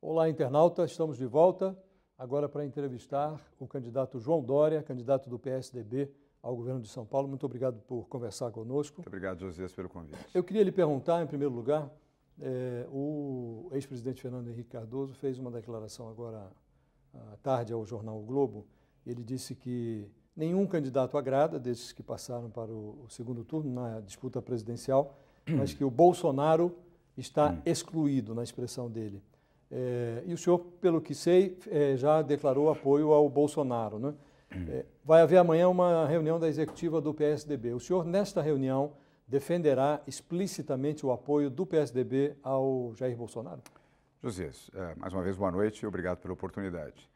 Olá, internauta, estamos de volta agora para entrevistar o candidato João Dória, candidato do PSDB ao governo de São Paulo. Muito obrigado por conversar conosco. Muito obrigado, Josias, pelo convite. Eu queria lhe perguntar, em primeiro lugar, é, o ex-presidente Fernando Henrique Cardoso fez uma declaração agora à tarde ao jornal o Globo. Ele disse que nenhum candidato agrada desses que passaram para o, o segundo turno na disputa presidencial, mas que o Bolsonaro está hum. excluído na expressão dele. É, e o senhor, pelo que sei, é, já declarou apoio ao Bolsonaro. Né? É, vai haver amanhã uma reunião da executiva do PSDB. O senhor, nesta reunião, defenderá explicitamente o apoio do PSDB ao Jair Bolsonaro? Josias, é, mais uma vez, boa noite e obrigado pela oportunidade.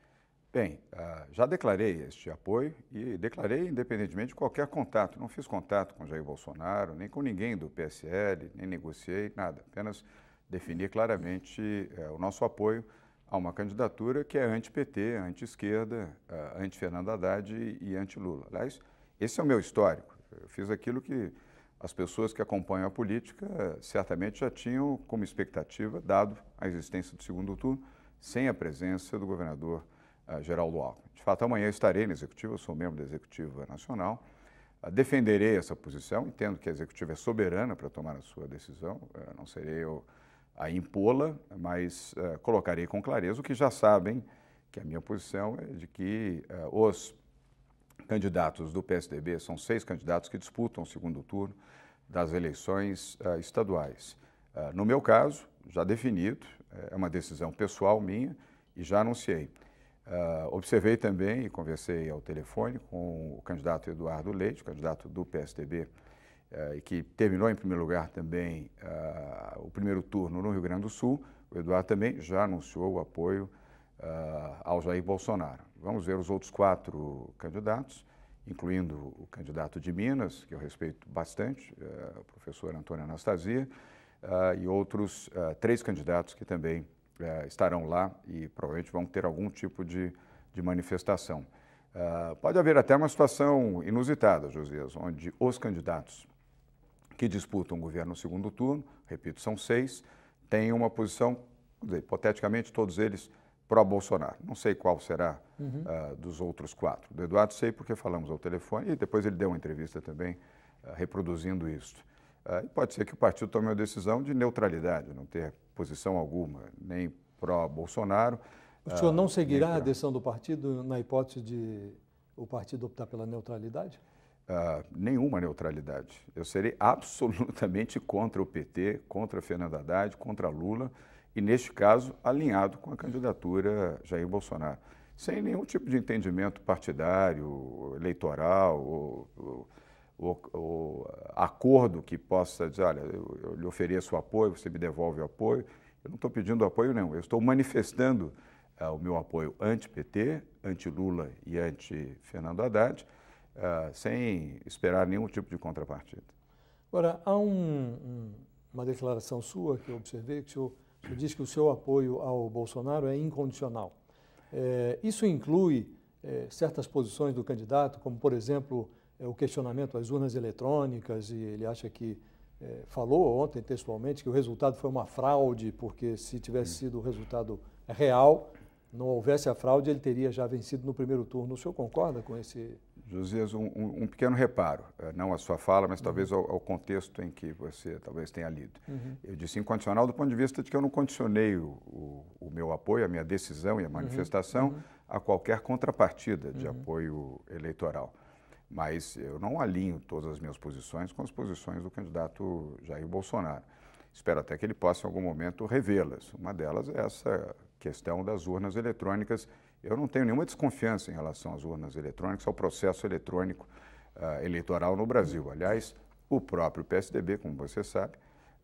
Bem, é, já declarei este apoio e declarei independentemente de qualquer contato. Não fiz contato com Jair Bolsonaro, nem com ninguém do PSL, nem negociei, nada. Apenas definir claramente é, o nosso apoio a uma candidatura que é anti-PT, anti-esquerda, eh, anti-Fernando Haddad e anti-Lula. Aliás, esse é o meu histórico. Eu fiz aquilo que as pessoas que acompanham a política eh, certamente já tinham como expectativa, dado a existência do segundo turno, sem a presença do governador uh, Geraldo Alckmin. De fato, amanhã estarei na Executiva, sou membro da Executiva Nacional, uh, defenderei essa posição, entendo que a Executiva é soberana para tomar a sua decisão, uh, não serei eu a impô-la, mas uh, colocarei com clareza o que já sabem, que a minha posição é de que uh, os candidatos do PSDB, são seis candidatos que disputam o segundo turno das eleições uh, estaduais. no meu caso, já definido, é uma decisão pessoal minha e já anunciei. observei também e conversei ao telefone com o candidato Eduardo Leite, candidato do PSDB eh, e que terminou em primeiro lugar também ah, o primeiro turno no Rio Grande do Sul, o Eduardo também já anunciou o apoio ah, ao Jair Bolsonaro. Vamos ver os outros quatro candidatos, incluindo o candidato de Minas, que eu respeito bastante, eh, o professor Antônio Anastasia, ah, e outros três candidatos que também eh, estarão lá e provavelmente vão ter algum tipo de, de manifestação. Uh, pode haver até uma situação inusitada, Josias, onde os candidatos que disputam o governo no segundo turno, repito, são seis, têm uma posição, hipoteticamente, todos eles pró-Bolsonaro. Não sei qual será uhum. uh, dos outros quatro. Do Eduardo sei porque falamos ao telefone e depois ele deu uma entrevista também uh, reproduzindo isso. Uh, ah, pode ser que o partido tome uma decisão de neutralidade, não ter posição alguma, nem pró-Bolsonaro. O senhor não seguirá a decisão do partido na hipótese de o partido optar pela neutralidade? uh, nenhuma neutralidade. Eu serei absolutamente contra o PT, contra Fernando Haddad, contra Lula e, neste caso, alinhado com a candidatura Jair Bolsonaro. Sem nenhum tipo de entendimento partidário, eleitoral ou, ou, ou, ou acordo que possa dizer: olha, eu, eu lhe ofereço apoio, você me devolve o apoio. Eu não estou pedindo apoio, não. Eu estou manifestando uh, o meu apoio anti-PT, anti-Lula e anti-Fernando Haddad uh, sem esperar nenhum tipo de contrapartida. Agora, há um, um, uma declaração sua que eu observei, que o senhor, o senhor diz que o seu apoio ao Bolsonaro é incondicional. É, isso inclui é, certas posições do candidato, como, por exemplo, é, o questionamento às urnas eletrônicas, e ele acha que falou ontem textualmente que o resultado foi uma fraude, porque se tivesse sido o resultado real, não houvesse a fraude, ele teria já vencido no primeiro turno. O senhor concorda com esse Josias, um, um, pequeno reparo, eh, não à sua fala, mas talvez uhum. ao, ao contexto em que você talvez tenha lido. Uhum. Eu disse incondicional do ponto de vista de que eu não condicionei o, o, o meu apoio, a minha decisão e a uhum. manifestação uhum. a qualquer contrapartida de uhum. apoio eleitoral. Mas eu não alinho todas as minhas posições com as posições do candidato Jair Bolsonaro. Espero até que ele possa, em algum momento, revê-las. Uma delas é essa questão das urnas eletrônicas eu não tenho nenhuma desconfiança em relação às urnas eletrônicas, ao processo eletrônico uh, eleitoral no Brasil. Aliás, o próprio PSDB, como você sabe,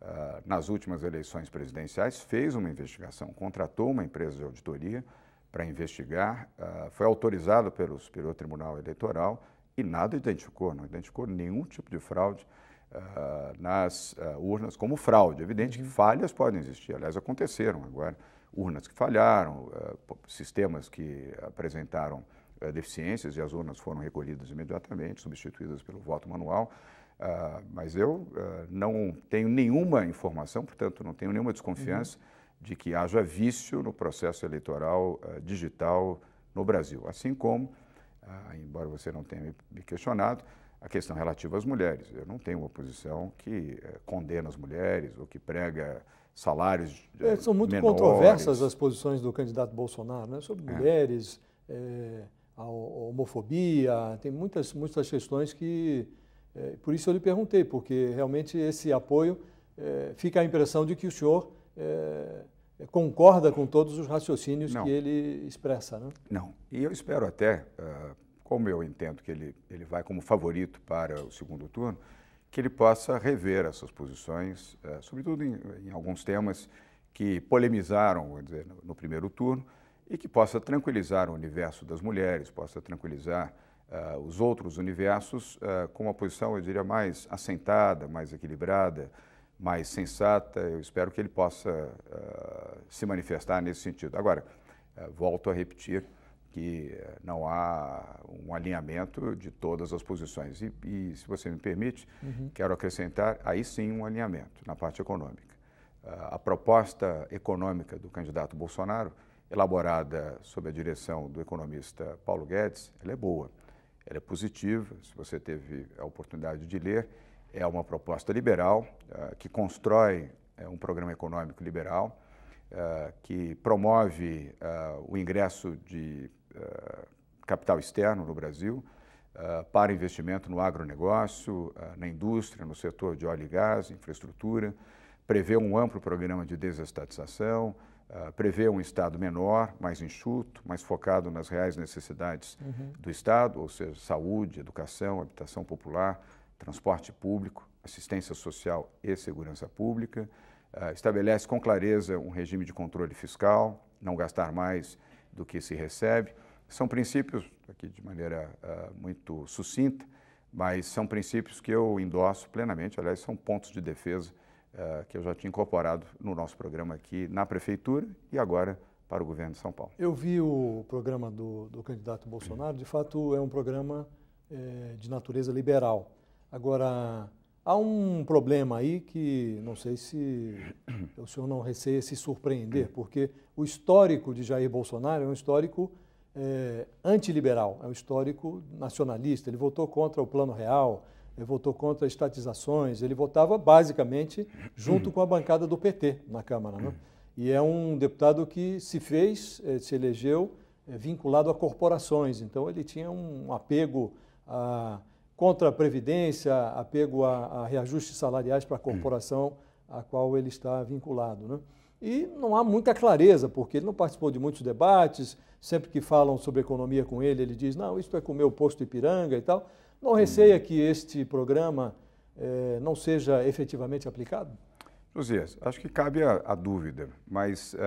uh, nas últimas eleições presidenciais, fez uma investigação, contratou uma empresa de auditoria para investigar, uh, foi autorizado pelo Superior Tribunal Eleitoral e nada identificou, não identificou nenhum tipo de fraude. nas urnas como fraude. É evidente que uhum. falhas podem existir, aliás, aconteceram agora urnas que falharam, eh, sistemas que apresentaram eh, deficiências e as urnas foram recolhidas imediatamente, substituídas pelo voto manual. Ah, mas eu eh, não tenho nenhuma informação, portanto, não tenho nenhuma desconfiança uhum. de que haja vício no processo eleitoral digital no Brasil. Assim como, ah, embora você não tenha me questionado, a questão relativa às mulheres. Eu não tenho uma posição que condena as mulheres ou que prega salários. É, eh, são muito menores. controversas as posições do candidato Bolsonaro, né? sobre é. mulheres, é, a homofobia, tem muitas, muitas questões que. É, por isso eu lhe perguntei, porque realmente esse apoio fica a impressão de que o senhor concorda com todos os raciocínios Não. que ele expressa. Né? Não. E eu espero até, ah, como eu entendo que ele, ele vai como favorito para o segundo turno, que ele possa rever essas posições, eh, sobretudo em, em, alguns temas que polemizaram, vou dizer, no, no, primeiro turno, e que possa tranquilizar o universo das mulheres, possa tranquilizar eh, os outros universos eh, com uma posição, eu diria, mais assentada, mais equilibrada, mais sensata. Eu espero que ele possa se manifestar nesse sentido. Agora, volto a repetir, que eh, não há um alinhamento de todas as posições. E, e se você me permite, uhum. quero acrescentar aí sim um alinhamento na parte econômica. Ah, a proposta econômica do candidato Bolsonaro, elaborada sob a direção do economista Paulo Guedes, ela é boa, ela é positiva. Se você teve a oportunidade de ler, é uma proposta liberal ah, que constrói é, um programa econômico liberal. Uh, que promove uh, o ingresso de eh, capital externo no Brasil eh, para investimento no agronegócio, eh, na indústria, no setor de óleo e gás, infraestrutura, prevê um amplo programa de desestatização, prevê um Estado menor, mais enxuto, mais focado nas reais necessidades uhum. do Estado, ou seja, saúde, educação, habitação popular, transporte público, assistência social e segurança pública. estabelece com clareza um regime de controle fiscal, não gastar mais do que se recebe. São princípios, aqui de maneira uh, muito sucinta, mas são princípios que eu endosso plenamente, aliás, são pontos de defesa uh, que eu já tinha incorporado no nosso programa aqui na Prefeitura e agora para o governo de São Paulo. Eu vi o programa do, do candidato Bolsonaro, de fato é um programa eh, de natureza liberal. Agora, Há um problema aí que não sei se o senhor não receia se surpreender, hum. porque o histórico de Jair Bolsonaro é um histórico é, antiliberal, é um histórico nacionalista. Ele votou contra o Plano Real, ele votou contra estatizações, ele votava basicamente junto com a bancada do PT na Câmara. Né? E é um deputado que se fez, eh, se elegeu eh, vinculado a corporações, então ele tinha um apego a contra a Previdência, apego a, a reajustes salariais para a hum. corporação a qual ele está vinculado. Né? E não há muita clareza, porque ele não participou de muitos debates, sempre que falam sobre economia com ele, ele diz, não, isso é comer o posto Ipiranga e tal. Não receia hum. que este programa eh, não seja efetivamente aplicado? Josias, acho que cabe a, a dúvida, mas uh,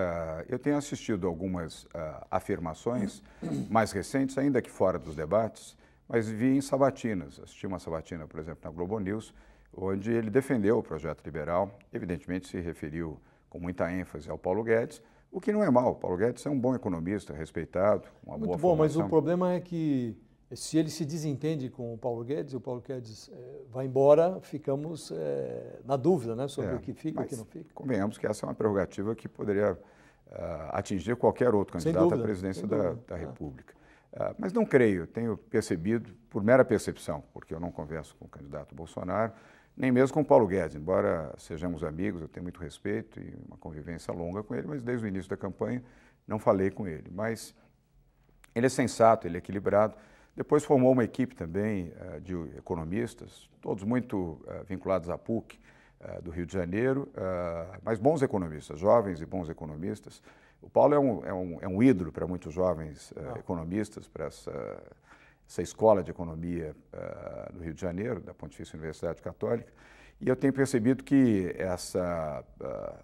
eu tenho assistido algumas uh, afirmações hum. mais recentes, ainda que fora dos debates, mas vi em sabatinas. Assisti uma sabatina, por exemplo, na Globo News, onde ele defendeu o projeto liberal, evidentemente se referiu com muita ênfase ao Paulo Guedes, o que não é mal. O Paulo Guedes é um bom economista, respeitado, uma Muito boa bom, formação. mas o problema é que se ele se desentende com o Paulo Guedes, e o Paulo Guedes é, vai embora, ficamos é, na dúvida né, sobre é, o que fica e o que não fica. Convenhamos que essa é uma prerrogativa que poderia uh, atingir qualquer outro candidato dúvida, à presidência da, da, é. República. Ah, mas não creio, tenho percebido, por mera percepção, porque eu não converso com o candidato Bolsonaro, nem mesmo com o Paulo Guedes, embora sejamos amigos, eu tenho muito respeito e uma convivência longa com ele, mas desde o início da campanha não falei com ele. Mas ele é sensato, ele é equilibrado. Depois formou uma equipe também ah, de economistas, todos muito ah, vinculados à PUC do Rio de Janeiro, mas bons economistas, jovens e bons economistas. O Paulo é um, é um, é um ídolo para muitos jovens uh, economistas, para essa, essa, escola de economia uh, do Rio de Janeiro, da Pontifícia Universidade Católica, e eu tenho percebido que essa uh,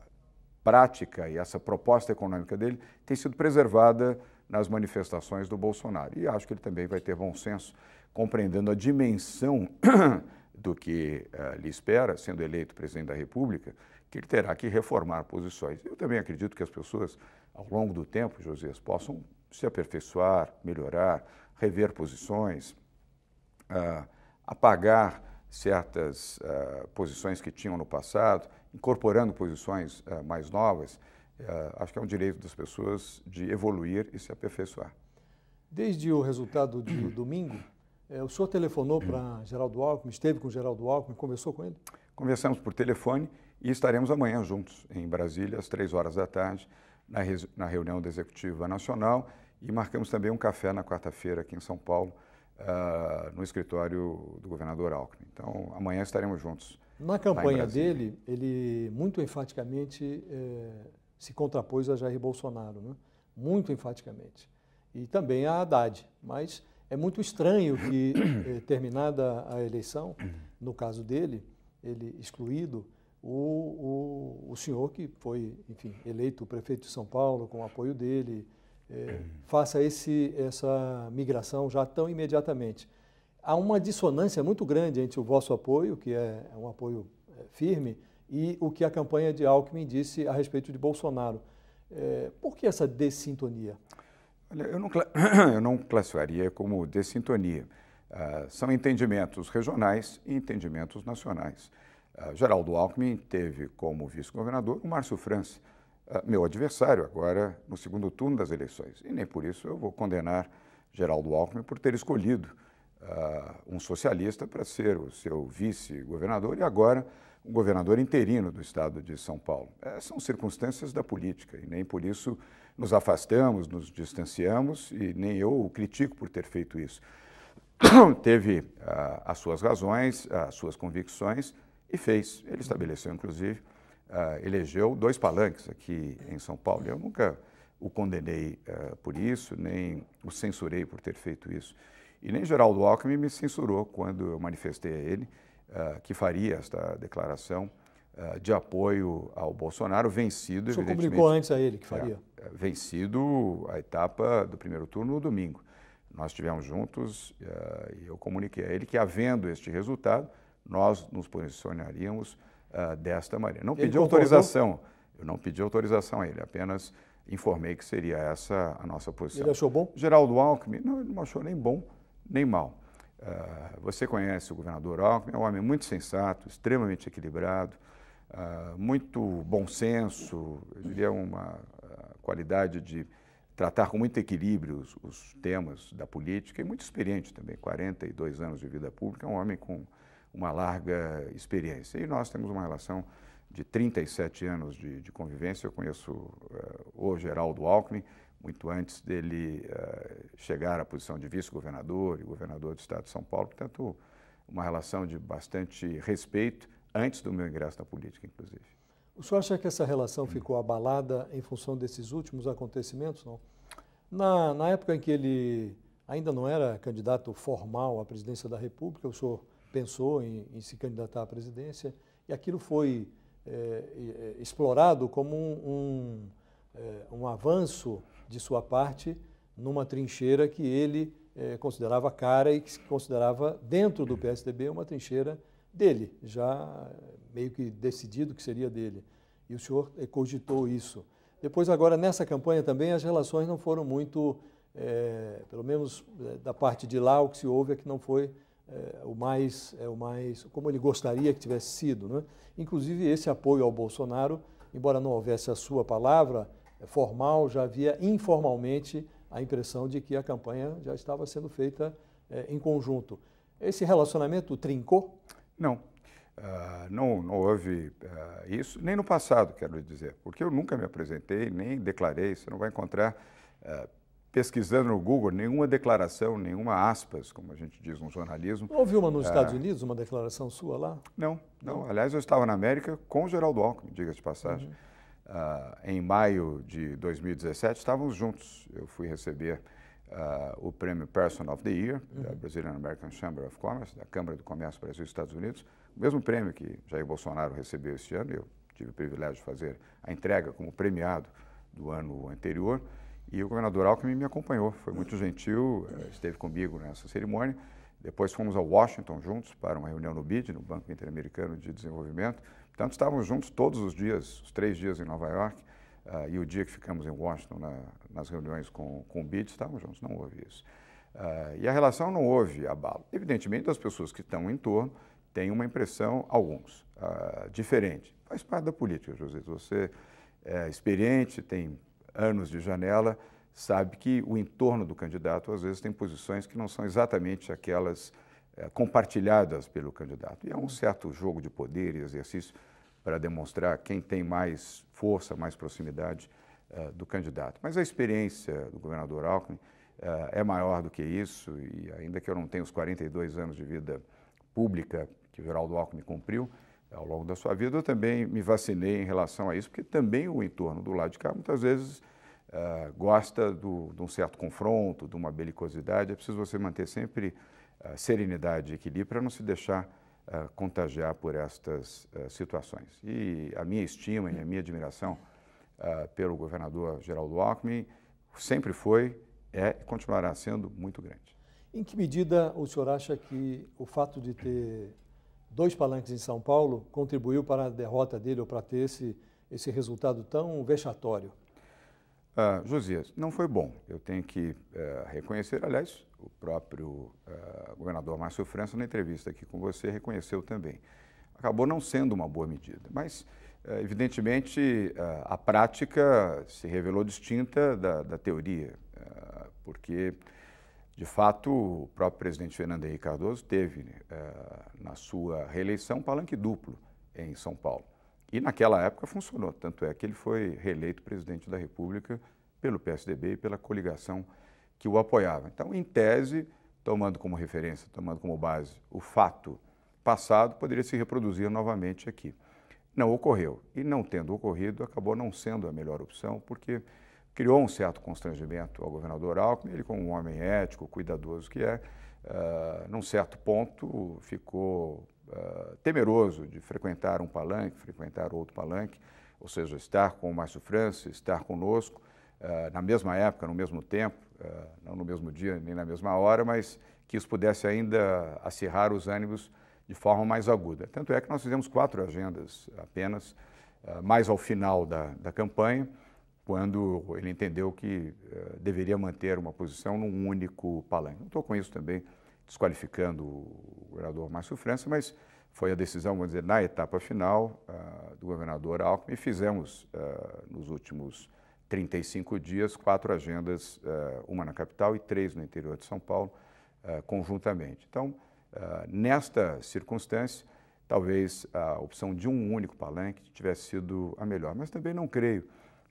prática e essa proposta econômica dele tem sido preservada nas manifestações do Bolsonaro. E acho que ele também vai ter bom senso, compreendendo a dimensão do que uh, lhe espera, sendo eleito presidente da República, que ele terá que reformar posições. Eu também acredito que as pessoas ao longo do tempo, Josias, possam se aperfeiçoar, melhorar, rever posições, ah, apagar certas ah, posições que tinham no passado, incorporando posições ah, mais novas. acho que é um direito das pessoas de evoluir e se aperfeiçoar. Desde o resultado de domingo, eh, o senhor telefonou para Geraldo Alckmin, esteve com Geraldo Alckmin, conversou com ele? Conversamos por telefone e estaremos amanhã juntos em Brasília, às três horas da tarde, na, na reunião da Executiva Nacional e marcamos também um café na quarta-feira aqui em São Paulo, uh, no escritório do governador Alckmin. Então, amanhã estaremos juntos. Na campanha dele, ele muito enfaticamente eh, se contrapôs a Jair Bolsonaro, né? muito enfaticamente. E também a Haddad. Mas é muito estranho que, eh, terminada a eleição, no caso dele, ele excluído, o, o, o senhor que foi, enfim, eleito prefeito de São Paulo com o apoio dele, é, faça esse, essa migração já tão imediatamente. Há uma dissonância muito grande entre o vosso apoio, que é, é um apoio eh, firme, e o que a campanha de Alckmin disse a respeito de Bolsonaro. É, por que essa dessintonia? Olha, eu não, eu não classificaria como dessintonia. Ah, são entendimentos regionais e entendimentos nacionais. Ah, Geraldo Alckmin teve como vice-governador o Márcio França, ah, meu adversário agora no segundo turno das eleições. E nem por isso eu vou condenar Geraldo Alckmin por ter escolhido uh, um socialista para ser o seu vice-governador e agora o governador interino do estado de São Paulo. É, são circunstâncias da política e nem por isso nos afastamos, nos distanciamos e nem eu o critico por ter feito isso. teve as suas razões, as suas convicções, e fez. Ele estabeleceu, inclusive, uh, elegeu dois palanques aqui em São Paulo. Eu nunca o condenei uh, por isso, nem o censurei por ter feito isso. E nem Geraldo Alckmin me censurou quando eu manifestei a ele uh, que faria esta declaração de apoio ao Bolsonaro, vencido, Você comunicou antes a ele que faria? É, é, vencido a etapa do primeiro turno no domingo. Nós estivemos juntos e eu comuniquei a ele que, havendo este resultado, nós nos posicionaríamos uh, desta maneira. Não pedi autorização, eu não pedi autorização a ele, apenas informei que seria essa a nossa posição. Ele achou bom? Geraldo Alckmin, não, ele não achou nem bom, nem mal. Uh, você conhece o governador Alckmin, é um homem muito sensato, extremamente equilibrado, uh, muito bom senso, eu diria uma qualidade de tratar com muito equilíbrio os, os, temas da política e muito experiente também, 42 anos de vida pública, é um homem com uma larga experiência. E nós temos uma relação de 37 anos de, de convivência. Eu conheço uh, o Geraldo Alckmin, muito antes dele uh, chegar à posição de vice-governador e governador do Estado de São Paulo. Portanto, uma relação de bastante respeito antes do meu ingresso na política, inclusive. O senhor acha que essa relação hum. ficou abalada em função desses últimos acontecimentos, não? Na, na época em que ele ainda não era candidato formal à presidência da República, o senhor pensou em, em se candidatar à presidência, e aquilo foi é, explorado como um, um, eh, um, avanço de sua parte numa trincheira que ele é, considerava cara e que considerava dentro do PSDB uma trincheira dele, já meio que decidido que seria dele. E o senhor cogitou isso. Depois, agora, nessa campanha também, as relações não foram muito, é, pelo menos da parte de lá, o que se ouve é que não foi é, o mais, é o mais, como ele gostaria que tivesse sido. Né? Inclusive, esse apoio ao Bolsonaro, embora não houvesse a sua palavra é, formal, já havia informalmente a impressão de que a campanha já estava sendo feita é, em conjunto. Esse relacionamento trincou? Não. Uh, não, não houve uh, isso, nem no passado, quero dizer, porque eu nunca me apresentei, nem declarei, você não vai encontrar uh, pesquisando no Google, nenhuma declaração, nenhuma aspas, como a gente diz no jornalismo. Houve uma nos ah. Estados Unidos, uma declaração sua lá? Não, não, não. Aliás, eu estava na América com o Geraldo Alckmin, diga-se de passagem. Uhum. Ah, em maio de 2017, estávamos juntos. Eu fui receber ah, o prêmio Person of the Year, uhum. da Brazilian American Chamber of Commerce, da Câmara do Comércio Brasil e Estados Unidos, o mesmo prêmio que Jair Bolsonaro recebeu este ano. Eu tive o privilégio de fazer a entrega como premiado do ano anterior. E o governador Alckmin me acompanhou, foi muito gentil, eh, esteve comigo nessa cerimônia. Depois fomos a Washington juntos para uma reunião no BID, no Banco Interamericano de Desenvolvimento. Portanto, estávamos juntos todos os dias, os três dias em Nova York uh, e o dia que ficamos em Washington na, nas reuniões com, com o BID, estávamos juntos, não houve isso. Uh, e a relação não houve abalo. Evidentemente, as pessoas que estão em torno têm uma impressão, alguns, uh, diferente. Faz parte da política, José. Você é experiente, tem anos de janela, sabe que o entorno do candidato às vezes tem posições que não são exatamente aquelas é, compartilhadas pelo candidato. E há é um uhum. certo jogo de poder e exercício para demonstrar quem tem mais força, mais proximidade uh, do candidato. Mas a experiência do governador Alckmin uh, é maior do que isso, e ainda que eu não tenha os 42 anos de vida pública que o Geraldo Alckmin cumpriu, ao longo da sua vida, eu também me vacinei em relação a isso, porque também o entorno do lado de cá muitas vezes uh, gosta do, de um certo confronto, de uma belicosidade. É preciso você manter sempre uh, serenidade e equilíbrio para não se deixar uh, contagiar por estas situações. E a minha estima e a minha admiração pelo governador Geraldo Alckmin sempre foi, é e continuará sendo muito grande. Em que medida o senhor acha que o fato de ter dois palanques em São Paulo, contribuiu para a derrota dele ou para ter esse, esse resultado tão vexatório? Ah, Josias, não foi bom. Eu tenho que eh, reconhecer, aliás, o próprio eh, governador Márcio França, na entrevista aqui com você, reconheceu também. Acabou não sendo uma boa medida, mas eh, evidentemente a prática se revelou distinta da, da teoria, porque de fato, o próprio presidente Fernando Henrique Cardoso teve uh, na sua reeleição um palanque duplo em São Paulo. E naquela época funcionou, tanto é que ele foi reeleito presidente da República pelo PSDB e pela coligação que o apoiava. Então, em tese, tomando como referência, tomando como base o fato passado, poderia se reproduzir novamente aqui. Não ocorreu. E não tendo ocorrido, acabou não sendo a melhor opção, porque criou um certo constrangimento ao governador Alckmin, ele como um homem ético, cuidadoso que é, uh, num certo ponto ficou uh, temeroso de frequentar um palanque, frequentar outro palanque, ou seja, estar com o Márcio França, estar conosco, uh, na mesma época, no mesmo tempo, não no mesmo dia nem na mesma hora, mas que isso pudesse ainda acirrar os ânimos de forma mais aguda. Tanto é que nós fizemos quatro agendas apenas, mais ao final da, da campanha, quando ele entendeu que eh, deveria manter uma posição num único palanque. Não estou com isso também desqualificando o governador Márcio França, mas foi a decisão, vamos dizer, na etapa final uh, do governador Alckmin. E fizemos, uh, nos últimos 35 dias, quatro agendas, ah, uma na capital e três no interior de São Paulo, conjuntamente. Então, nesta circunstância, talvez a opção de um único palanque tivesse sido a melhor, mas também não creio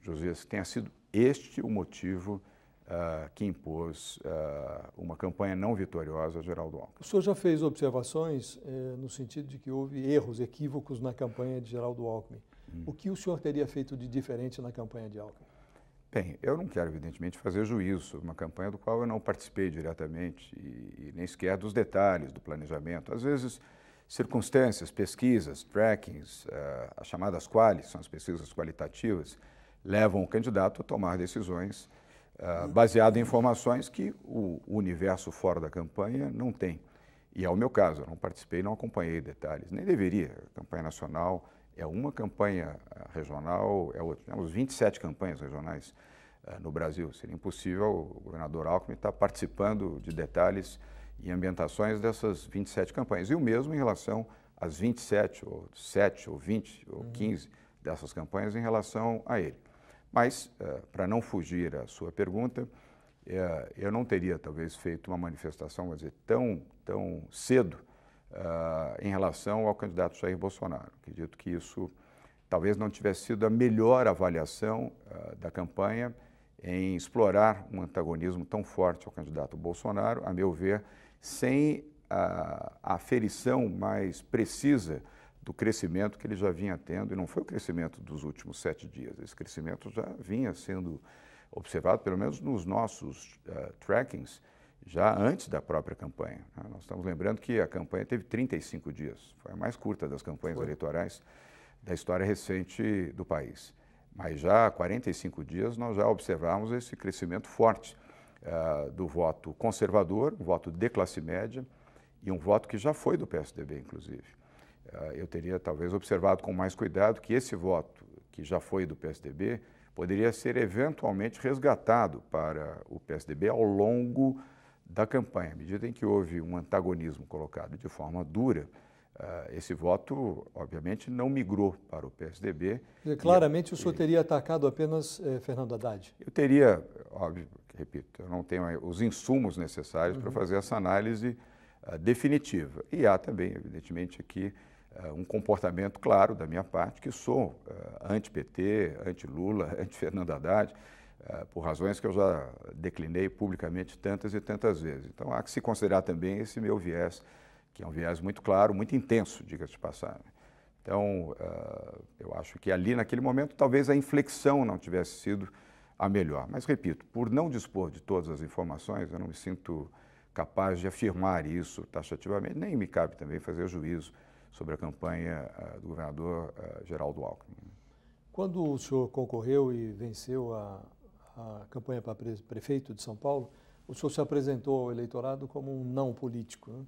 Josias, que tenha sido este o motivo uh, que impôs uh, uma campanha não vitoriosa a Geraldo Alckmin. O senhor já fez observações eh, no sentido de que houve erros, equívocos na campanha de Geraldo Alckmin. Hum. O que o senhor teria feito de diferente na campanha de Alckmin? Bem, eu não quero, evidentemente, fazer juízo sobre uma campanha do qual eu não participei diretamente e, e nem sequer dos detalhes do planejamento. Às vezes, circunstâncias, pesquisas, trackings, uh, as chamadas qualis, são as pesquisas qualitativas, levam o candidato a tomar decisões uh, ah, baseadas em informações que o universo fora da campanha não tem. E é o meu caso, eu não participei, não acompanhei detalhes, nem deveria. A campanha nacional é uma campanha ah, regional, é outra. Temos 27 campanhas regionais uh, no Brasil. Seria impossível o governador Alckmin estar participando de detalhes e ambientações dessas 27 campanhas. E o mesmo em relação às 27, ou 7, ou 20, ou 15 uhum. dessas campanhas em relação a ele. Mas, eh, para não fugir à sua pergunta, eh, eu não teria talvez feito uma manifestação, dizer, tão, tão cedo ah, em relação ao candidato Jair Bolsonaro. Acredito que isso talvez não tivesse sido a melhor avaliação ah, da campanha em explorar um antagonismo tão forte ao candidato Bolsonaro, a meu ver, sem a, a aferição mais precisa do crescimento que ele já vinha tendo, e não foi o crescimento dos últimos sete dias, esse crescimento já vinha sendo observado, pelo menos nos nossos uh, trackings, já antes da própria campanha. Né? Nós estamos lembrando que a campanha teve 35 dias, foi a mais curta das campanhas foi. eleitorais da história recente do país. Mas já há 45 dias nós já observamos esse crescimento forte uh, do voto conservador, um voto de classe média e um voto que já foi do PSDB, inclusive. Ah, eu teria talvez observado com mais cuidado que esse voto, que já foi do PSDB, poderia ser eventualmente resgatado para o PSDB ao longo da campanha. À medida em que houve um antagonismo colocado de forma dura, ah, esse voto, obviamente, não migrou para o PSDB. claramente, é e, o senhor teria atacado apenas eh, Fernando Haddad? Eu teria, óbvio, repito, eu não tenho os insumos necessários uhum. para fazer essa análise uh, definitiva. E há também, evidentemente, aqui um comportamento claro da minha parte, que sou uh, eh, anti-PT, anti-Lula, anti-Fernando Haddad, uh, por razões que eu já declinei publicamente tantas e tantas vezes. Então há que se considerar também esse meu viés, que é um viés muito claro, muito intenso, diga-se de passagem. Então, eh, eu acho que ali, naquele momento, talvez a inflexão não tivesse sido a melhor. Mas, repito, por não dispor de todas as informações, eu não me sinto capaz de afirmar isso taxativamente, nem me cabe também fazer juízo sobre a campanha eh, do governador eh, Geraldo Alckmin. Quando o senhor concorreu e venceu a, a campanha para prefeito de São Paulo, o senhor se apresentou ao eleitorado como um não político. Né?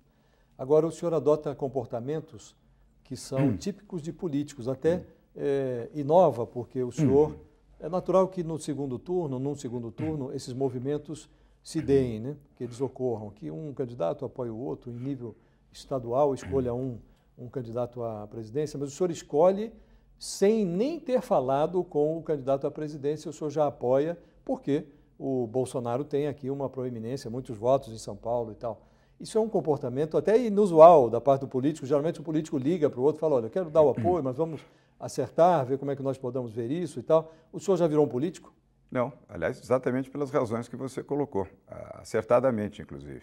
Agora, o senhor adota comportamentos que são hum. típicos de políticos, até hum. é, inova, porque o senhor. Hum. É natural que no segundo turno, num segundo turno, hum. esses movimentos se deem, né? que eles ocorram, que um candidato apoie o outro em nível estadual, escolha hum. um um candidato à presidência, mas o senhor escolhe sem nem ter falado com o candidato à presidência, o senhor já apoia, porque o Bolsonaro tem aqui uma proeminência, muitos votos em São Paulo e tal. Isso é um comportamento até inusual da parte do político. Geralmente o político liga para o outro e fala: Olha, eu quero dar o apoio, mas vamos acertar, ver como é que nós podemos ver isso e tal. O senhor já virou um político? Não, aliás, exatamente pelas razões que você colocou, ah, acertadamente, inclusive.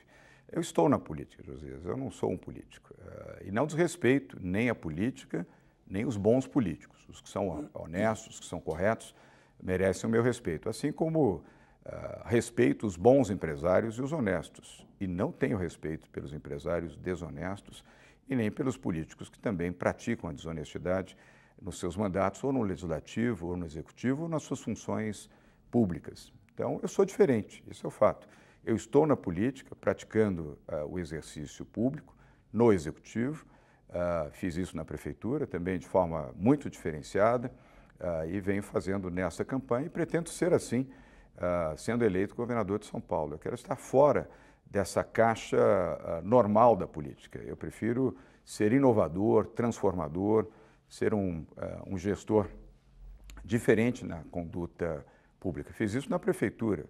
Eu estou na política, Josias, eu não sou um político. Eh, e não desrespeito nem a política, nem os bons políticos. Os que são hum. honestos, os que são corretos, merecem o meu respeito. Assim como eh, respeito os bons empresários e os honestos. E não tenho respeito pelos empresários desonestos e nem pelos políticos que também praticam a desonestidade nos seus mandatos, ou no legislativo, ou no executivo, ou nas suas funções públicas. Então, eu sou diferente, isso é o fato. Eu estou na política, praticando uh, o exercício público, no executivo, uh, fiz isso na prefeitura também de forma muito diferenciada uh, e venho fazendo nessa campanha e pretendo ser assim, sendo eleito governador de São Paulo. Eu quero estar fora dessa caixa normal da política. Eu prefiro ser inovador, transformador, ser um, um gestor diferente na conduta pública. Fiz isso na prefeitura.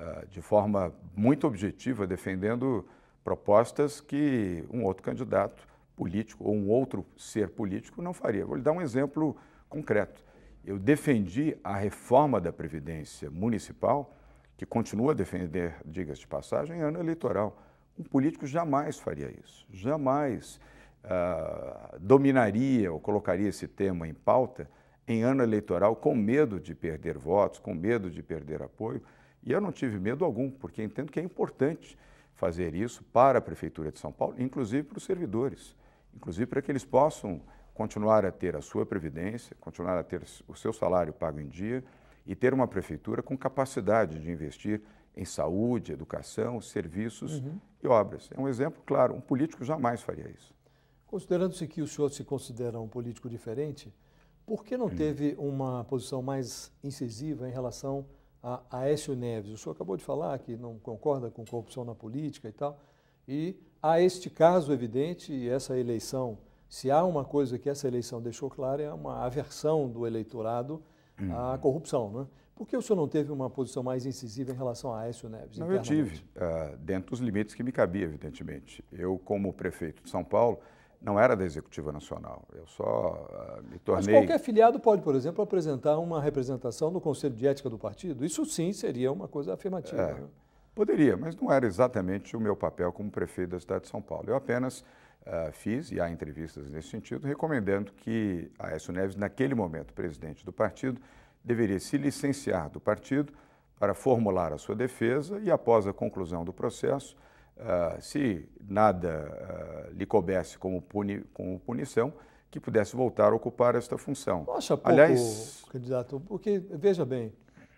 Ah, de forma muito objetiva, defendendo propostas que um outro candidato político ou um outro ser político não faria. Vou lhe dar um exemplo concreto. Eu defendi a reforma da Previdência Municipal, que continua a defender, diga-se de passagem, em ano eleitoral. Um político jamais faria isso, jamais uh, dominaria ou colocaria esse tema em pauta em ano eleitoral com medo de perder votos, com medo de perder apoio. E eu não tive medo algum, porque entendo que é importante fazer isso para a Prefeitura de São Paulo, inclusive para os servidores, inclusive para que eles possam continuar a ter a sua previdência, continuar a ter o seu salário pago em dia e ter uma prefeitura com capacidade de investir em saúde, educação, serviços uhum. e obras. É um exemplo claro, um político jamais faria isso. Considerando-se que o senhor se considera um político diferente, por que não hum. teve uma posição mais incisiva em relação a Aécio Neves. O senhor acabou de falar que não concorda com corrupção na política e tal. E há este caso evidente, e essa eleição, se há uma coisa que essa eleição deixou clara, é uma aversão do eleitorado hum. à corrupção. Né? Por que o senhor não teve uma posição mais incisiva em relação a Aécio Neves? Não, eu tive, uh, dentro dos limites que me cabia, evidentemente. Eu, como prefeito de São Paulo, não era da Executiva Nacional, eu só uh, me tornei. Mas qualquer filiado pode, por exemplo, apresentar uma representação no Conselho de Ética do partido? Isso sim seria uma coisa afirmativa. É, né? Poderia, mas não era exatamente o meu papel como prefeito da cidade de São Paulo. Eu apenas uh, fiz, e há entrevistas nesse sentido, recomendando que Aécio Neves, naquele momento presidente do partido, deveria se licenciar do partido para formular a sua defesa e, após a conclusão do processo, uh, se nada uh, lhe coubesse como, puni como punição, que pudesse voltar a ocupar esta função. Poxa, pouco, Aliás, candidato, porque, veja bem,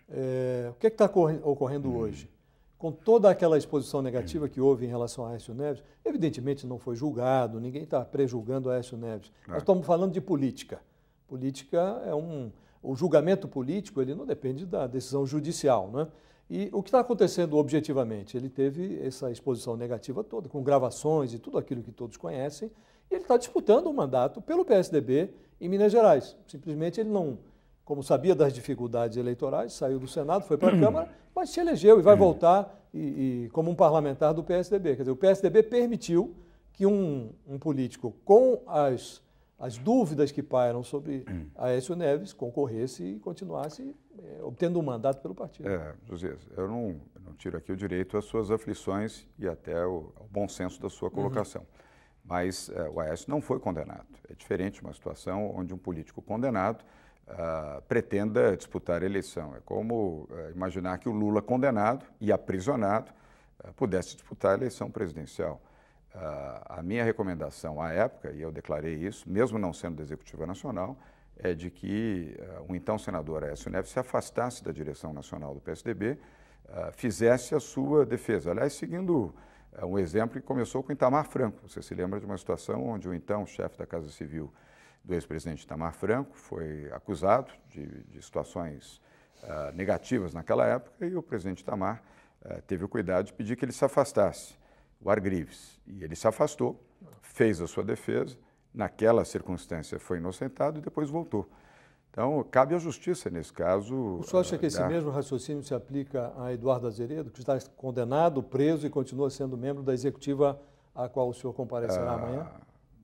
é, o que é está ocorrendo hum. hoje? Com toda aquela exposição negativa que houve em relação a Aécio Neves, evidentemente não foi julgado, ninguém está prejulgando a Aécio Neves. Claro. É. Nós estamos falando de política. Política é um... O julgamento político, ele não depende da decisão judicial, não é? E o que está acontecendo objetivamente? Ele teve essa exposição negativa toda, com gravações e tudo aquilo que todos conhecem, e ele está disputando um mandato pelo PSDB em Minas Gerais. Simplesmente ele não, como sabia das dificuldades eleitorais, saiu do Senado, foi para a Câmara, mas se elegeu e vai hum. voltar e, e, como um parlamentar do PSDB. Quer dizer, o PSDB permitiu que um, um político com as, as dúvidas que pairam sobre hum. Aécio Neves concorresse e continuasse é, obtendo um mandato pelo partido. É, José, eu não, eu não tiro aqui o direito às suas aflições e até o, ao bom senso da sua uhum. colocação. Uhum. Mas é, o Aécio não foi condenado. É diferente uma situação onde um político condenado Uh, pretenda disputar a eleição. É como uh, imaginar que o Lula, condenado e aprisionado, uh, pudesse disputar a eleição presidencial. Ah, a minha recomendação à época, e eu declarei isso, mesmo não sendo da Executiva Nacional, é de que ah, o então senador Aécio Neves se afastasse da direção nacional do PSDB, ah, fizesse a sua defesa. Aliás, seguindo ah, um exemplo que começou com Itamar Franco. Você se lembra de uma situação onde o então chefe da Casa Civil do ex-presidente Itamar Franco foi acusado de, de situações negativas naquela época e o presidente Itamar teve o cuidado de pedir que ele se afastasse, o Argrives. E ele se afastou, fez a sua defesa, naquela circunstância foi inocentado e depois voltou. Então, cabe à justiça nesse caso. O senhor acha ah, que esse mesmo raciocínio se aplica a Eduardo Azeredo, que está condenado, preso e continua sendo membro da executiva a qual o senhor comparecerá ah, amanhã?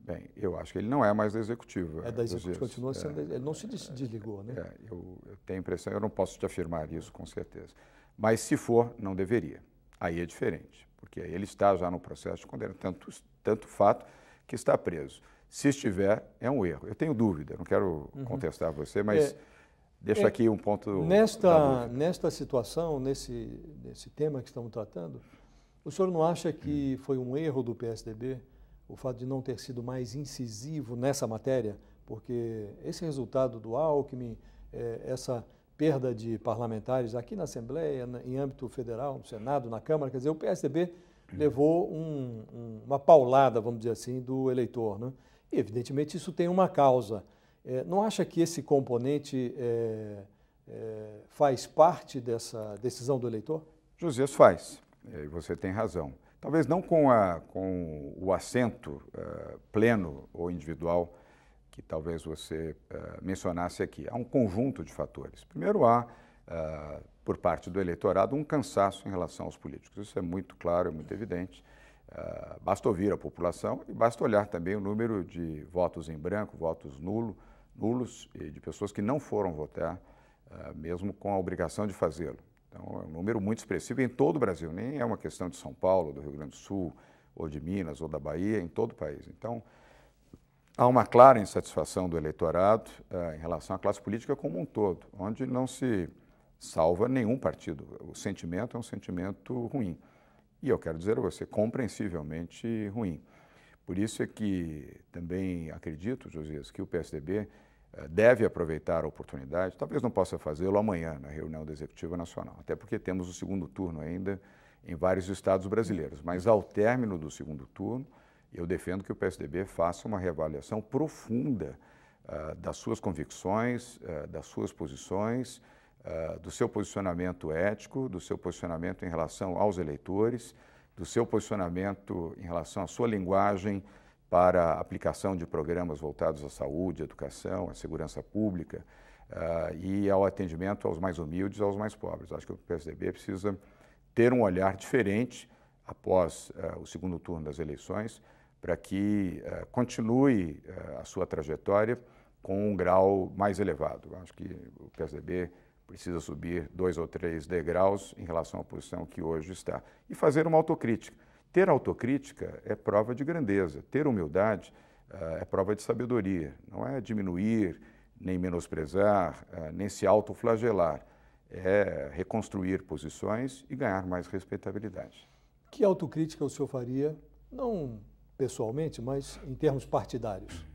Bem, eu acho que ele não é mais da executiva. É da executiva, continua sendo. É, ele não se desligou, né? É, eu, eu tenho a impressão, eu não posso te afirmar isso com certeza. Mas se for, não deveria. Aí é diferente, porque aí ele está já no processo de condena, tanto, tanto fato que está preso. Se estiver, é um erro. Eu tenho dúvida, não quero uhum. contestar você, mas é, deixa é, aqui um ponto. Nesta, nesta situação, nesse, nesse tema que estamos tratando, o senhor não acha que hum. foi um erro do PSDB o fato de não ter sido mais incisivo nessa matéria? Porque esse resultado do Alckmin, é, essa perda de parlamentares aqui na Assembleia, em âmbito federal, no Senado, na Câmara, quer dizer, o PSDB hum. levou um, um, uma paulada, vamos dizer assim, do eleitor. Né? E, evidentemente, isso tem uma causa. É, não acha que esse componente é, é, faz parte dessa decisão do eleitor? Josias faz, é, e você tem razão. Talvez não com, a, com o assento é, pleno ou individual que talvez você é, mencionasse aqui. Há um conjunto de fatores. Primeiro, há, por parte do eleitorado, um cansaço em relação aos políticos. Isso é muito claro, é muito evidente. Ah, basta ouvir a população e basta olhar também o número de votos em branco, votos nulo, nulos e de pessoas que não foram votar, uh, mesmo com a obrigação de fazê-lo. Então, é um número muito expressivo em todo o Brasil, nem é uma questão de São Paulo, do Rio Grande do Sul, ou de Minas, ou da Bahia, em todo o país. Então, há uma clara insatisfação do eleitorado uh, em relação à classe política como um todo, onde não se salva nenhum partido. O sentimento é um sentimento ruim e eu quero dizer a você, compreensivelmente ruim. Por isso é que também acredito, Josias, que o PSDB eh, deve aproveitar a oportunidade, talvez não possa fazê-lo amanhã na reunião da Executiva Nacional, até porque temos o segundo turno ainda em vários estados brasileiros, mas ao término do segundo turno, eu defendo que o PSDB faça uma reavaliação profunda uh, das suas convicções, uh, das suas posições, ah, do seu posicionamento ético, do seu posicionamento em relação aos eleitores, do seu posicionamento em relação à sua linguagem para aplicação de programas voltados à saúde, à educação, à segurança pública uh, e ao atendimento aos mais humildes, aos mais pobres. Acho que o PSDB precisa ter um olhar diferente após uh, o segundo turno das eleições para que uh, continue a sua trajetória com um grau mais elevado. Acho que o PSDB precisa subir dois ou três degraus em relação à posição que hoje está. E fazer uma autocrítica. Ter autocrítica é prova de grandeza, ter humildade uh, é prova de sabedoria. Não é diminuir, nem menosprezar, uh, nem se autoflagelar. É reconstruir posições e ganhar mais respeitabilidade. Que autocrítica o senhor faria, não pessoalmente, mas em termos partidários?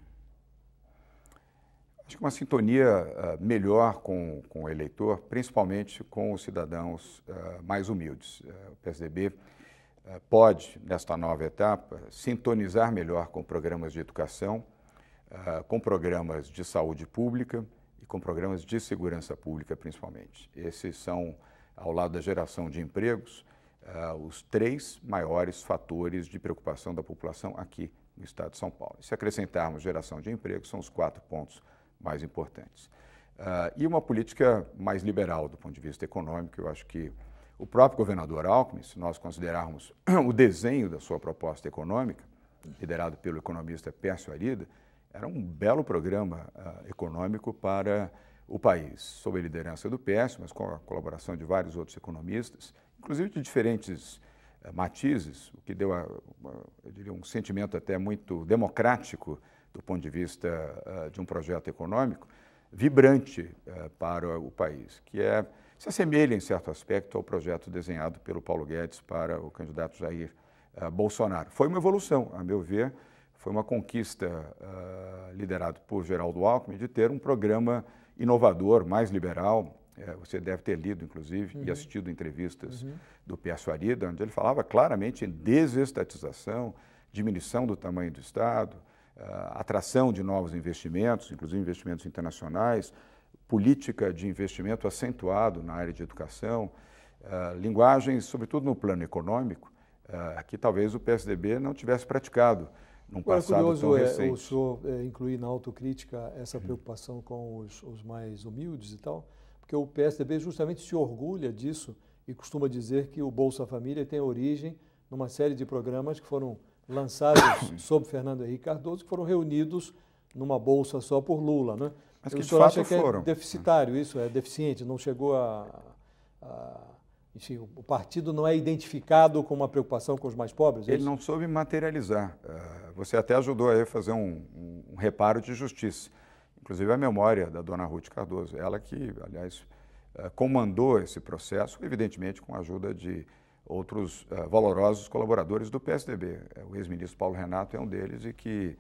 de uma sintonia ah, melhor com, com o eleitor, principalmente com os cidadãos ah, mais humildes. Ah, o PSDB pode, nesta nova etapa, sintonizar melhor com programas de educação, com programas de saúde pública e com programas de segurança pública, principalmente. Esses são, ao lado da geração de empregos, os três maiores fatores de preocupação da população aqui no estado de São Paulo. E se acrescentarmos geração de emprego, são os quatro pontos mais importantes. Uh, e uma política mais liberal do ponto de vista econômico. Eu acho que o próprio governador Alckmin, se nós considerarmos o desenho da sua proposta econômica, liderado pelo economista Pércio Arida, era um belo programa uh, econômico para o país, sob a liderança do Pércio, mas com a colaboração de vários outros economistas, inclusive de diferentes uh, matizes, o que deu, a, eu diria, um sentimento até muito democrático do ponto de vista ah, de um projeto econômico, vibrante ah, para o país, que é, se assemelha em certo aspecto ao projeto desenhado pelo Paulo Guedes para o candidato Jair ah, Bolsonaro. Foi uma evolução, a meu ver, foi uma conquista uh, por Geraldo Alckmin de ter um programa inovador, mais liberal. É, você deve ter lido, inclusive, uhum. e assistido entrevistas uhum. do Pierre Suarida, onde ele falava claramente em desestatização, diminuição do tamanho do Estado, ah, atração de novos investimentos, inclusive investimentos internacionais, política de investimento acentuado na área de educação, ah, linguagens, sobretudo no plano econômico, ah, que talvez o PSDB não tivesse praticado num passado Agora, curioso, tão recente. É, o senhor é, incluir na autocrítica essa uhum. preocupação com os, os mais humildes e tal, porque o PSDB justamente se orgulha disso e costuma dizer que o Bolsa Família tem origem numa série de programas que foram lançados sob Fernando Henrique Cardoso, que foram reunidos numa bolsa só por Lula. Né? Mas que o senhor acha que é foram. é deficitário isso, é deficiente, não chegou a, a enfim, o partido não é identificado com uma preocupação com os mais pobres? É Ele não soube materializar. Eh, você até ajudou a fazer um, um, reparo de justiça. Inclusive a memória da dona Ruth Cardoso, ela que, aliás, eh, comandou esse processo, evidentemente com a ajuda de outros uh, valorosos colaboradores do PSDB. Eh, o ex-ministro Paulo Renato é um deles e que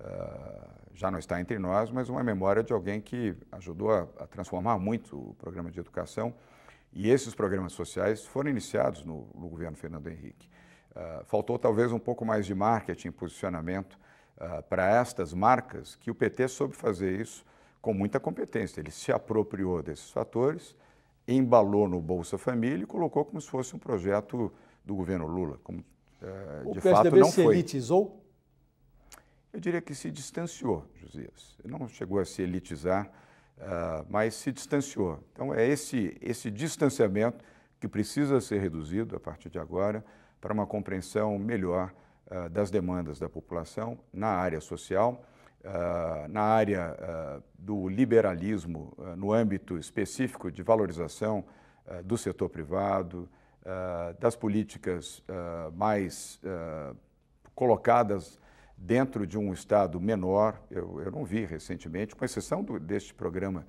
uh, já não está entre nós, mas uma memória de alguém que ajudou a, a, transformar muito o programa de educação. E esses programas sociais foram iniciados no, no governo Fernando Henrique. Uh, faltou talvez um pouco mais de marketing, posicionamento para estas marcas, que o PT soube fazer isso com muita competência. Ele se apropriou desses fatores embalou no Bolsa Família e colocou como se fosse um projeto do governo Lula. Como, é, o de PSDB fato, não se foi. elitizou? Eu diria que se distanciou, Josias. Não chegou a se elitizar, uh, mas se distanciou. Então é esse, esse distanciamento que precisa ser reduzido a partir de agora para uma compreensão melhor uh, das demandas da população na área social ah, na área ah, do liberalismo, ah, no âmbito específico de valorização do setor privado, das políticas mais colocadas dentro de um Estado menor, eu, eu não vi recentemente, com exceção do, deste programa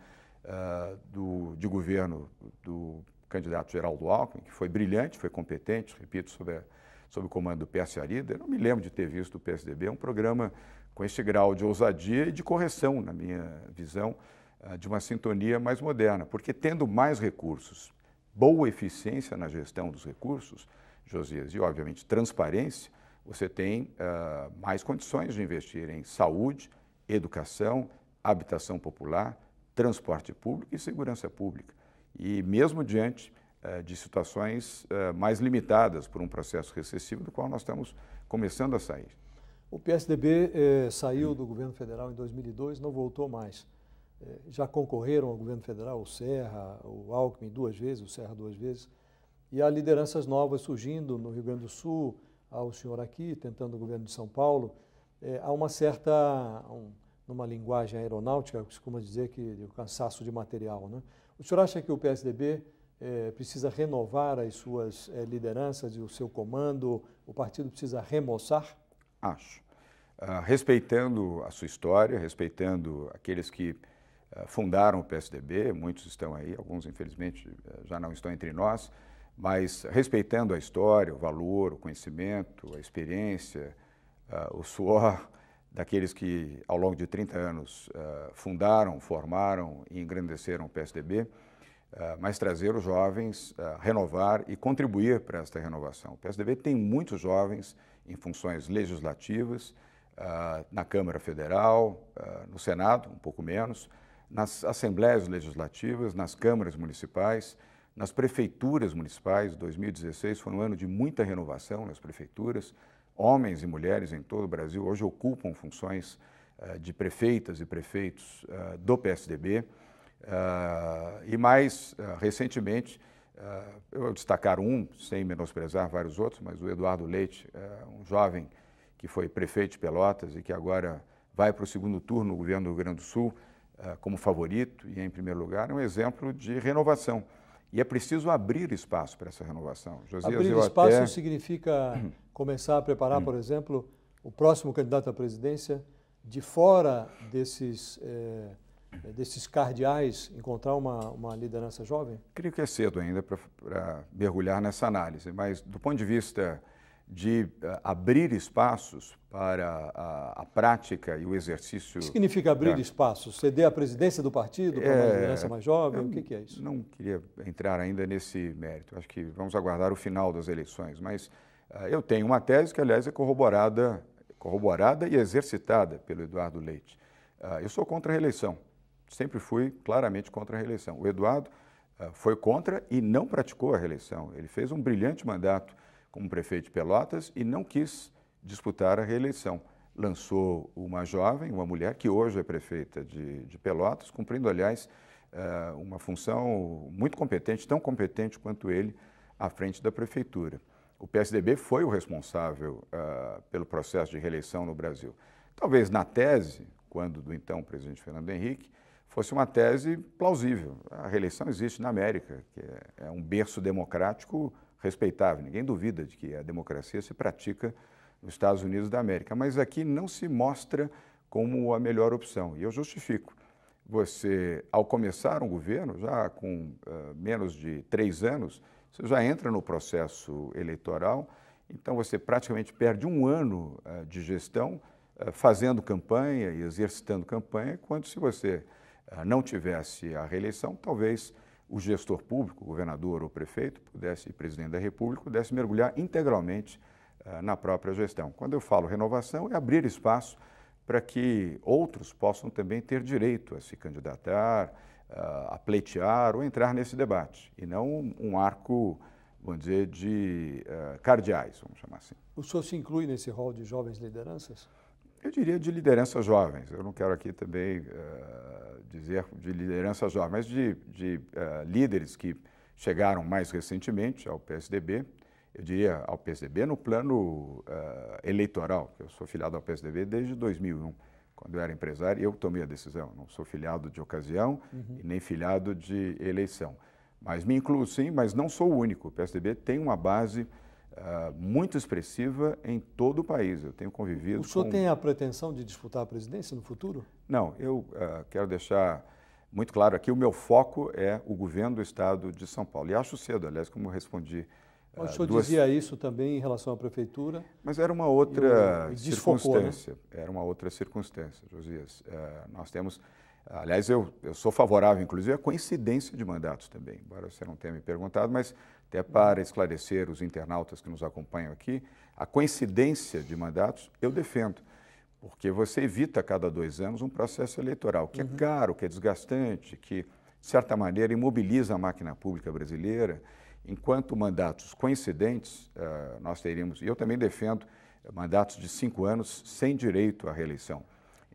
do, de governo do candidato Geraldo Alckmin, que foi brilhante, foi competente, repito, sobre a, sob o comando do PS Arida. Eu não me lembro de ter visto o PSDB, é um programa com este grau de ousadia e de correção, na minha visão, ah, de uma sintonia mais moderna, porque tendo mais recursos, boa eficiência na gestão dos recursos, Josias, e obviamente transparência, você tem uh, mais condições de investir em saúde, educação, habitação popular, transporte público e segurança pública. E mesmo diante uh, de situações uh, mais limitadas por um processo recessivo do qual nós estamos começando a sair. O PSDB eh, saiu do governo federal em 2002, não voltou mais. Eh, já concorreram ao governo federal o Serra, o Alckmin duas vezes, o Serra duas vezes. E há lideranças novas surgindo no Rio Grande do Sul, há o senhor aqui tentando o governo de São Paulo. Eh, há uma certa, um, numa linguagem aeronáutica, costuma dizer que o cansaço de material. Né? O senhor acha que o PSDB é, precisa renovar as suas é, lideranças e o seu comando? O partido precisa remoçar? Acho. Uh, respeitando a sua história, respeitando aqueles que uh, fundaram o PSDB, muitos estão aí, alguns infelizmente eh, já não estão entre nós, mas respeitando a história, o valor, o conhecimento, a experiência, uh, o suor daqueles que ao longo de 30 anos fundaram, formaram e engrandeceram o PSDB, mas trazer os jovens, renovar e contribuir para esta renovação. O PSDB tem muitos jovens em funções legislativas, uh, na Câmara Federal, uh, no Senado, um pouco menos, nas assembleias legislativas, nas câmaras municipais, nas prefeituras municipais. 2016 foi um ano de muita renovação nas prefeituras. Homens e mulheres em todo o Brasil hoje ocupam funções uh, de prefeitas e prefeitos do PSDB. e mais recentemente, ah, eu vou destacar um, sem menosprezar vários outros, mas o Eduardo Leite, eh, um jovem que foi prefeito de Pelotas e que agora vai para o segundo turno no governo do Rio Grande do Sul eh, como favorito e em primeiro lugar, é um exemplo de renovação. E é preciso abrir espaço para essa renovação. Josias, abrir espaço até... significa começar a preparar, hum. por exemplo, o próximo candidato à presidência de fora desses. Eh é, desses cardeais encontrar uma, uma liderança jovem? Creio que é cedo ainda para mergulhar nessa análise, mas do ponto de vista de eh, abrir espaços para a, a prática e o exercício. O que significa abrir da... espaços? Ceder a presidência do partido para é... uma liderança mais jovem? Eu o que, que é isso? Não queria entrar ainda nesse mérito. Acho que vamos aguardar o final das eleições, mas eh, eu tenho uma tese que, aliás, é corroborada, corroborada e exercitada pelo Eduardo Leite. Eh, eu sou contra a reeleição sempre fui claramente contra a reeleição. O Eduardo uh, foi contra e não praticou a reeleição. Ele fez um brilhante mandato como prefeito de Pelotas e não quis disputar a reeleição. Lançou uma jovem, uma mulher, que hoje é prefeita de, de Pelotas, cumprindo, aliás, uh, uma função muito competente, tão competente quanto ele, à frente da prefeitura. O PSDB foi o responsável uh, pelo processo de reeleição no Brasil. Talvez na tese, quando do então presidente Fernando Henrique, fosse uma tese plausível. A reeleição existe na América, que é, é um berço democrático respeitável. Ninguém duvida de que a democracia se pratica nos Estados Unidos da América, mas aqui não se mostra como a melhor opção. E eu justifico. Você, ao começar um governo, já com uh, menos de três anos, você já entra no processo eleitoral, então você praticamente perde um ano uh, de gestão uh, fazendo campanha e exercitando campanha, quando se você eh, não tivesse a reeleição, talvez o gestor público, governador ou prefeito, pudesse, presidente da República, pudesse mergulhar integralmente eh, na própria gestão. Quando eu falo renovação, é abrir espaço para que outros possam também ter direito a se candidatar, eh, a pleitear ou entrar nesse debate, e não um arco, vamos dizer, de cardeais, vamos chamar assim. O senhor se inclui nesse rol de jovens lideranças? Eu diria de lideranças jovens. Eu não quero aqui também uh, dizer de lideranças jovens, mas de, de uh, líderes que chegaram mais recentemente ao PSDB. Eu diria ao PSDB no plano uh, eleitoral. Eu sou filiado ao PSDB desde 2001. Quando eu era empresário, eu tomei a decisão. Não sou filiado de ocasião uhum. e nem filiado de eleição. Mas me incluo sim, mas não sou o único. O PSDB tem uma base ah, muito expressiva em todo o país. Eu tenho convivido. O senhor com... tem a pretensão de disputar a presidência no futuro? Não, eu uh, quero deixar muito claro aqui: o meu foco é o governo do estado de São Paulo. E acho cedo, aliás, como respondi. Uh, o senhor duas... dizia isso também em relação à prefeitura. Mas era uma outra e né? circunstância. Né? Era uma outra circunstância, Josias. nós temos. Aliás, eu, eu sou favorável, inclusive, à coincidência de mandatos também, embora você não tenha me perguntado, mas até para esclarecer os internautas que nos acompanham aqui, a coincidência de mandatos eu defendo, porque você evita a cada dois anos um processo eleitoral que é uhum. é caro, que é desgastante, que, de certa maneira, imobiliza a máquina pública brasileira. Enquanto mandatos coincidentes, uh, nós teríamos, e eu também defendo, mandatos de cinco anos sem direito à reeleição.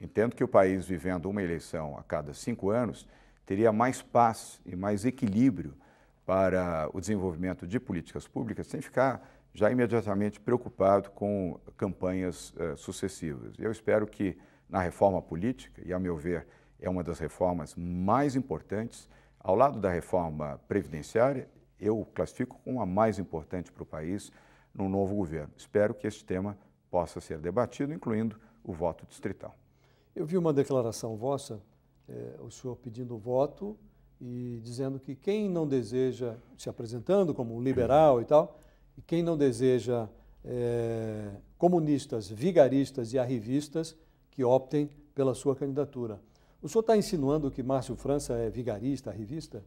Entendo que o país, vivendo uma eleição a cada cinco anos, teria mais paz e mais equilíbrio para o desenvolvimento de políticas públicas sem ficar já imediatamente preocupado com campanhas uh, sucessivas. Eu espero que na reforma política, e a meu ver é uma das reformas mais importantes, ao lado da reforma previdenciária, eu classifico como a mais importante para o país no novo governo. Espero que este tema possa ser debatido, incluindo o voto distrital. Eu vi uma declaração vossa, eh, o senhor pedindo voto e dizendo que quem não deseja, se apresentando como um liberal e tal, e quem não deseja é, comunistas, vigaristas e arrivistas que optem pela sua candidatura. O senhor está insinuando que Márcio França é vigarista, arrivista?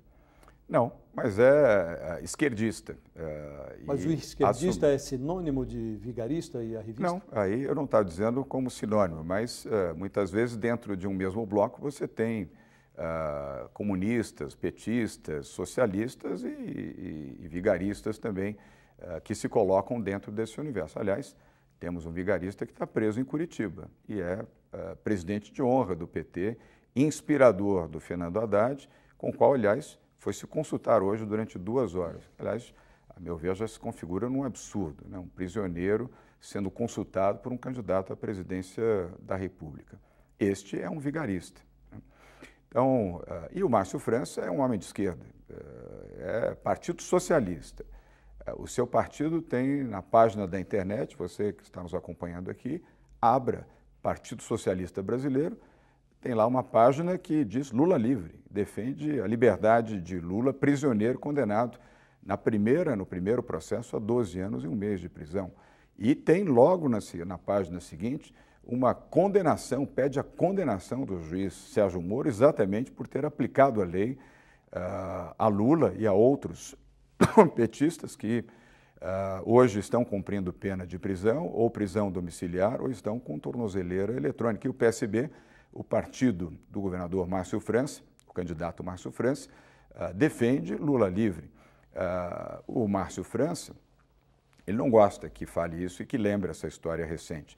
Não, mas é, é esquerdista. É, mas o esquerdista assume... é sinônimo de vigarista e arrivista? Não, aí eu não estou tá dizendo como sinônimo, mas é, muitas vezes dentro de um mesmo bloco você tem uh, comunistas, petistas, socialistas e, e, e vigaristas também uh, que se colocam dentro desse universo. Aliás, temos um vigarista que está preso em Curitiba e é uh, presidente de honra do PT, inspirador do Fernando Haddad, com o qual, aliás, foi se consultar hoje durante duas horas. Aliás, a meu ver, já se configura num absurdo, né? um prisioneiro sendo consultado por um candidato à presidência da República. Este é um vigarista. Então, eh, e o Márcio França é um homem de esquerda, eh, é Partido Socialista. Eh, o seu partido tem na página da internet, você que está nos acompanhando aqui, abra Partido Socialista Brasileiro, tem lá uma página que diz Lula livre, defende a liberdade de Lula, prisioneiro condenado na primeira, no primeiro processo a 12 anos e um mês de prisão. E tem logo na, na página seguinte uma condenação, pede a condenação do juiz Sérgio Moro exatamente por ter aplicado a lei uh, a Lula e a outros petistas que uh, hoje estão cumprindo pena de prisão ou prisão domiciliar ou estão com tornozeleira eletrônica. E o PSB, o partido do governador Márcio França, o candidato Márcio França, uh, defende Lula livre. Ah, o Márcio França, ele não gosta que fale isso e que lembre essa história recente.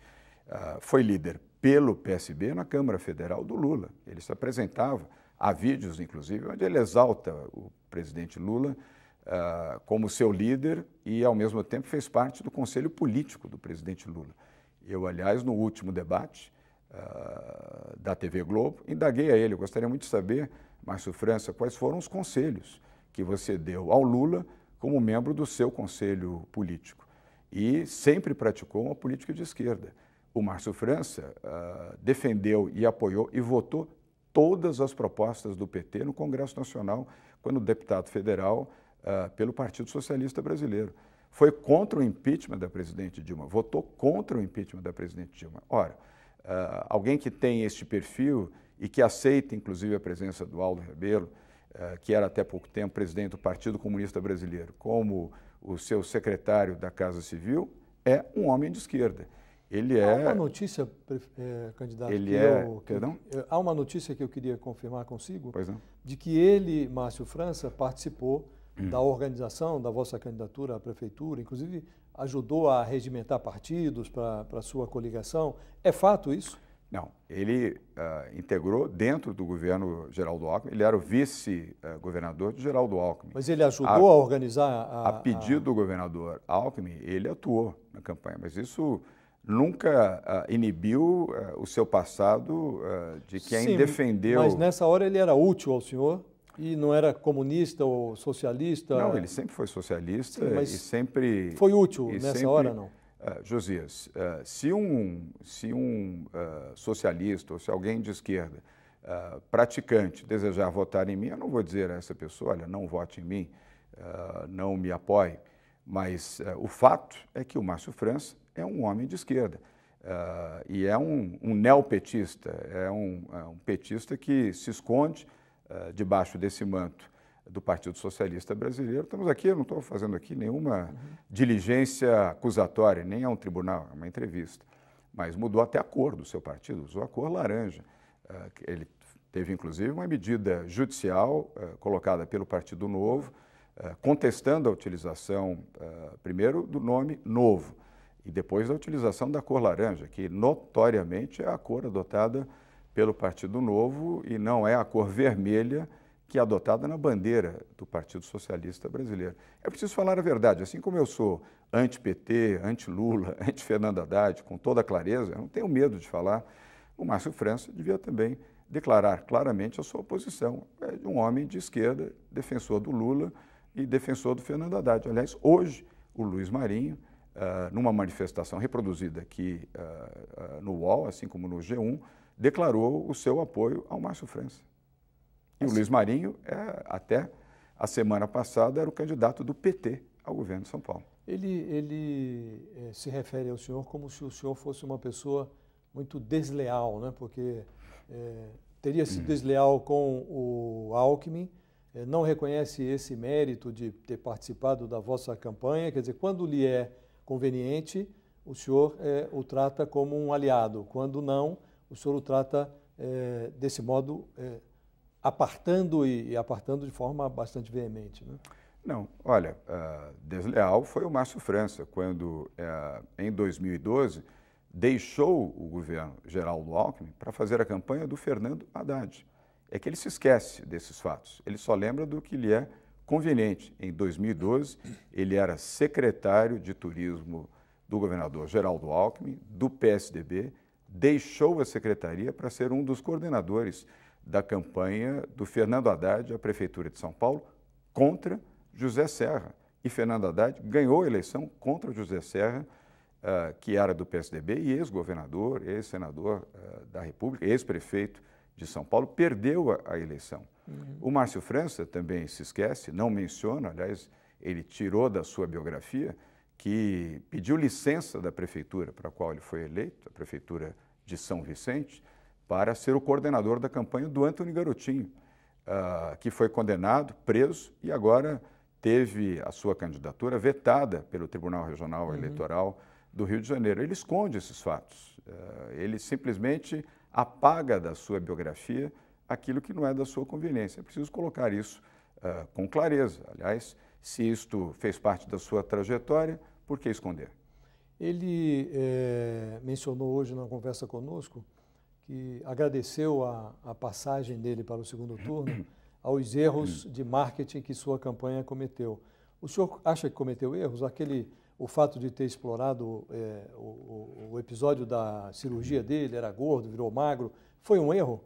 Ah, foi líder pelo PSB na Câmara Federal do Lula. Ele se apresentava, há vídeos inclusive, onde ele exalta o presidente Lula uh, como seu líder e, ao mesmo tempo, fez parte do conselho político do presidente Lula. Eu, aliás, no último debate uh, da TV Globo, indaguei a ele, eu gostaria muito de saber, Márcio França, quais foram os conselhos que você deu ao Lula como membro do seu conselho político. E sempre praticou uma política de esquerda o Márcio França uh, defendeu e apoiou e votou todas as propostas do PT no Congresso Nacional, quando deputado federal uh, pelo Partido Socialista Brasileiro. Foi contra o impeachment da presidente Dilma, votou contra o impeachment da presidente Dilma. Ora, uh, alguém que tem este perfil e que aceita, inclusive, a presença do Aldo Rebelo, que era até pouco tempo presidente do Partido Comunista Brasileiro, como o seu secretário da Casa Civil, é um homem de esquerda. Ele é. Há uma notícia, é, candidato. Ele é. Eu, perdão? há uma notícia que eu queria confirmar consigo. Pois não. De que ele, Márcio França, participou hum. da organização da vossa candidatura à prefeitura, inclusive ajudou a regimentar partidos para a sua coligação. É fato isso? Não. Ele uh, integrou dentro do governo Geraldo Alckmin, ele era o vice-governador ah, de Geraldo Alckmin. Mas ele ajudou a, a organizar a. A pedido a... do governador Alckmin, ele atuou na campanha, mas isso nunca uh, inibiu uh, o seu passado uh, de quem Sim, defendeu. Mas nessa hora ele era útil ao senhor e não era comunista ou socialista. Não, ele sempre foi socialista Sim, mas e sempre. Foi útil nessa sempre, hora, não? Josias, se um, se um socialista ou se alguém de esquerda praticante desejar votar em mim, eu não vou dizer a essa pessoa, olha, não vote em mim, não me apoie. Mas eh, o fato é que o Márcio França é um homem de esquerda. Uh, e é um, um neopetista, é um, é um, petista que se esconde uh, debaixo desse manto do Partido Socialista Brasileiro. Estamos aqui, eu não estou fazendo aqui nenhuma uhum. diligência acusatória, nem é um tribunal, é uma entrevista. Mas mudou até a cor do seu partido, usou a cor laranja. Uh, ele teve, inclusive, uma medida judicial colocada pelo Partido Novo, eh, contestando a utilização, eh, primeiro, do nome novo e depois a utilização da cor laranja, que notoriamente é a cor adotada pelo Partido Novo e não é a cor vermelha que é adotada na bandeira do Partido Socialista Brasileiro. É preciso falar a verdade, assim como eu sou anti-PT, anti-Lula, anti-Fernando Haddad, com toda clareza, eu não tenho medo de falar, o Márcio França devia também declarar claramente a sua oposição. É de um homem de esquerda, defensor do Lula, e defensor do Fernando Haddad. Aliás, hoje, o Luiz Marinho, uh, numa manifestação reproduzida aqui uh, uh, no UOL, assim como no G1, declarou o seu apoio ao Márcio França. E o assim. Luiz Marinho, é, até a semana passada, era o candidato do PT ao governo de São Paulo. Ele, ele é, se refere ao senhor como se o senhor fosse uma pessoa muito desleal, né? porque é, teria sido hum. desleal com o Alckmin eh, não reconhece esse mérito de ter participado da vossa campanha, quer dizer, quando lhe é conveniente, o senhor é, o trata como um aliado, quando não, o senhor o trata é, desse modo, é, apartando e, e, apartando de forma bastante veemente. Né? Não, olha, uh, desleal foi o Márcio França, quando uh, em 2012 deixou o governo Geraldo Alckmin para fazer a campanha do Fernando Haddad é que ele se esquece desses fatos. Ele só lembra do que lhe é conveniente. Em 2012, ele era secretário de turismo do governador Geraldo Alckmin, do PSDB, deixou a secretaria para ser um dos coordenadores da campanha do Fernando Haddad à Prefeitura de São Paulo contra José Serra. E Fernando Haddad ganhou a eleição contra José Serra, uh, que era do PSDB e ex-governador, ex-senador uh, da República, ex-prefeito de São Paulo, perdeu a, a eleição. Uhum. O Márcio França também se esquece, não menciona, aliás, ele tirou da sua biografia que pediu licença da prefeitura para a qual ele foi eleito, a prefeitura de São Vicente, para ser o coordenador da campanha do Antônio Garotinho, uh, que foi condenado, preso e agora teve a sua candidatura vetada pelo Tribunal Regional uhum. Eleitoral do Rio de Janeiro. Ele esconde esses fatos. Uh, ele simplesmente apaga da sua biografia aquilo que não é da sua conveniência. É preciso colocar isso uh, com clareza. Aliás, se isto fez parte da sua trajetória, por que esconder? Ele é, mencionou hoje na conversa conosco que agradeceu a, a passagem dele para o segundo uhum. turno aos erros uhum. de marketing que sua campanha cometeu. O senhor acha que cometeu erros? Aquele o fato de ter explorado é, o, o, episódio da cirurgia dele, era gordo, virou magro, foi um erro?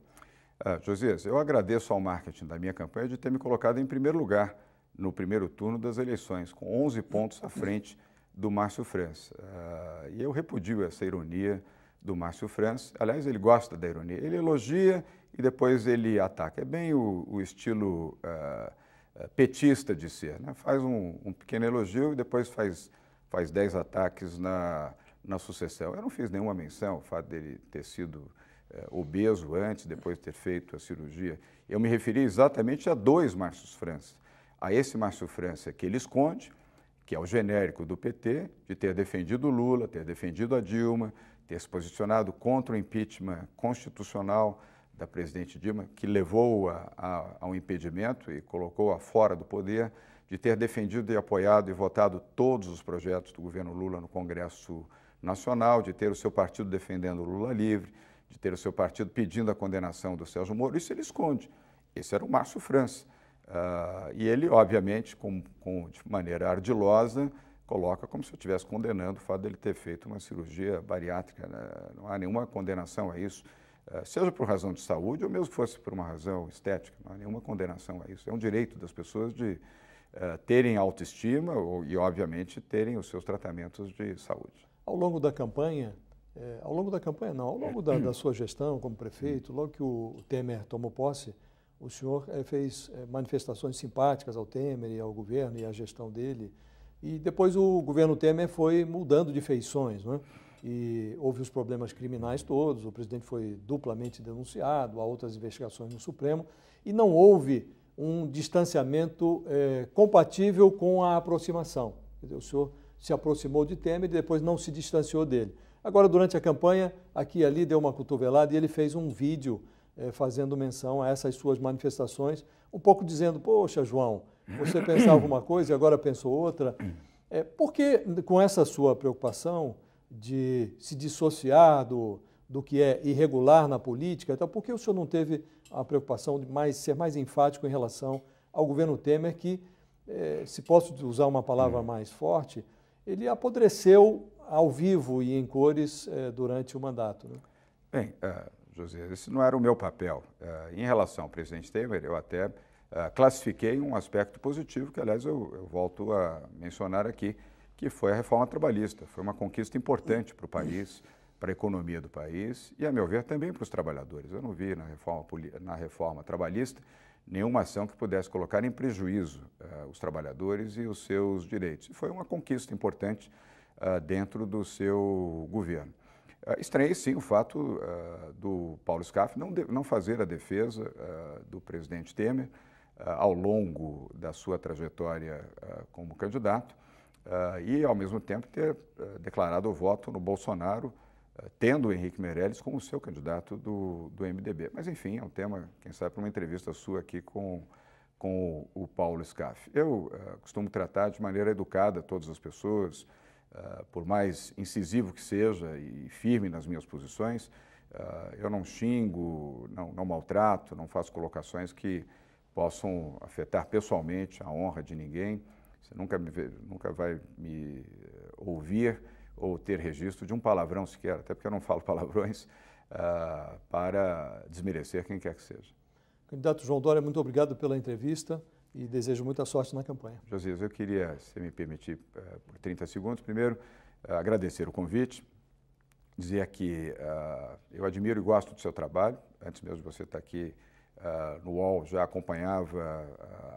Ah, Josias, eu agradeço ao marketing da minha campanha de ter me colocado em primeiro lugar no primeiro turno das eleições, com 11 pontos à frente do Márcio França. Ah, e eu repudio essa ironia do Márcio França. Aliás, ele gosta da ironia. Ele elogia e depois ele ataca. É bem o, o estilo ah, ah petista de ser. Né? Faz um, um pequeno elogio e depois faz faz 10 ataques na, na sucessão. Eu não fiz nenhuma menção ao fato dele ter sido é, obeso antes, depois de ter feito a cirurgia. Eu me referi exatamente a dois Márcios França. A esse Márcio França que ele esconde, que é o genérico do PT, de ter defendido Lula, ter defendido a Dilma, ter se posicionado contra o impeachment constitucional da presidente Dilma, que levou a, a, a um impedimento e colocou-a fora do poder de ter defendido e apoiado e votado todos os projetos do governo Lula no Congresso Nacional, de ter o seu partido defendendo o Lula livre, de ter o seu partido pedindo a condenação do Sérgio Moro, isso ele esconde. Esse era o Márcio França. Uh, e ele, obviamente, com, com, de maneira ardilosa, coloca como se eu estivesse condenando o fato dele ter feito uma cirurgia bariátrica. Né? Não há nenhuma condenação a isso, uh, seja por razão de saúde ou mesmo fosse por uma razão estética. Não há nenhuma condenação a isso. É um direito das pessoas de eh, terem autoestima e, obviamente, terem os seus tratamentos de saúde. Ao longo da campanha, é, ao longo da campanha não, ao longo da, da sua gestão como prefeito, logo que o, o Temer tomou posse, o senhor é, fez é, manifestações simpáticas ao Temer e ao governo e à gestão dele. E depois o governo Temer foi mudando de feições, né? E houve os problemas criminais todos, o presidente foi duplamente denunciado, há outras investigações no Supremo, e não houve um distanciamento é, compatível com a aproximação. o senhor se aproximou de Temer e depois não se distanciou dele. Agora, durante a campanha, aqui e ali deu uma cotovelada e ele fez um vídeo é, fazendo menção a essas suas manifestações, um pouco dizendo: Poxa, João, você pensava uma coisa e agora pensou outra. É, porque com essa sua preocupação de se dissociar do, do que é irregular na política, então, por que o senhor não teve a preocupação de mais, ser mais enfático em relação ao governo Temer, que, eh, se posso usar uma palavra hum. mais forte, ele apodreceu ao vivo e em cores eh, durante o mandato. Né? Bem, uh, José, esse não era o meu papel. Uh, em relação ao presidente Temer, eu até uh, classifiquei um aspecto positivo, que, aliás, eu, eu volto a mencionar aqui, que foi a reforma trabalhista. Foi uma conquista importante para o país para a economia do país e, a meu ver, também para os trabalhadores. Eu não vi na reforma, na reforma trabalhista nenhuma ação que pudesse colocar em prejuízo uh, os trabalhadores e os seus direitos. E foi uma conquista importante uh, dentro do seu governo. Uh, estranhei, sim, o fato do Paulo Scaff não, não fazer a defesa do presidente Temer ao longo da sua trajetória como candidato e, ao mesmo tempo, ter declarado o voto no Bolsonaro eh, tendo o Henrique Meirelles como seu candidato do, do MDB. Mas, enfim, é um tema, quem sabe, para uma entrevista sua aqui com, com o, o Paulo Scaff. Eu uh, costumo tratar de maneira educada todas as pessoas, uh, por mais incisivo que seja e firme nas minhas posições, uh, eu não xingo, não, não maltrato, não faço colocações que possam afetar pessoalmente a honra de ninguém. Você nunca, me, nunca vai me ouvir ou ter registro de um palavrão sequer, até porque eu não falo palavrões, uh, para desmerecer quem quer que seja. Candidato João Dória, muito obrigado pela entrevista e desejo muita sorte na campanha. Josias, eu queria, se me permitir, uh, por 30 segundos, primeiro, uh, agradecer o convite, dizer que ah, eu admiro e gosto do seu trabalho, antes mesmo de você estar aqui ah, no UOL, já acompanhava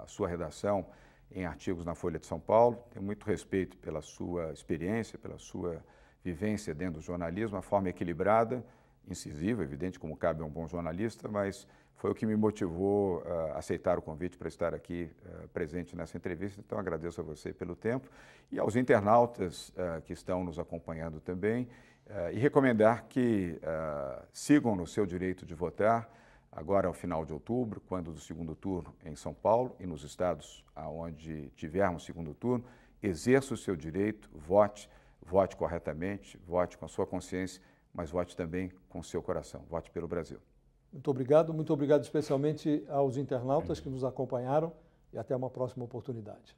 a sua redação, em artigos na Folha de São Paulo. Tenho muito respeito pela sua experiência, pela sua vivência dentro do jornalismo, a forma equilibrada, incisiva, evidente, como cabe a um bom jornalista, mas foi o que me motivou a ah, aceitar o convite para estar aqui ah, presente nessa entrevista. Então agradeço a você pelo tempo e aos internautas ah, que estão nos acompanhando também e recomendar que sigam no seu direito de votar agora ao é final de outubro, quando do segundo turno em São Paulo e nos estados aonde tivermos segundo turno, exerça o seu direito, vote, vote corretamente, vote com a sua consciência, mas vote também com o seu coração. Vote pelo Brasil. Muito obrigado, muito obrigado especialmente aos internautas que nos acompanharam e até uma próxima oportunidade.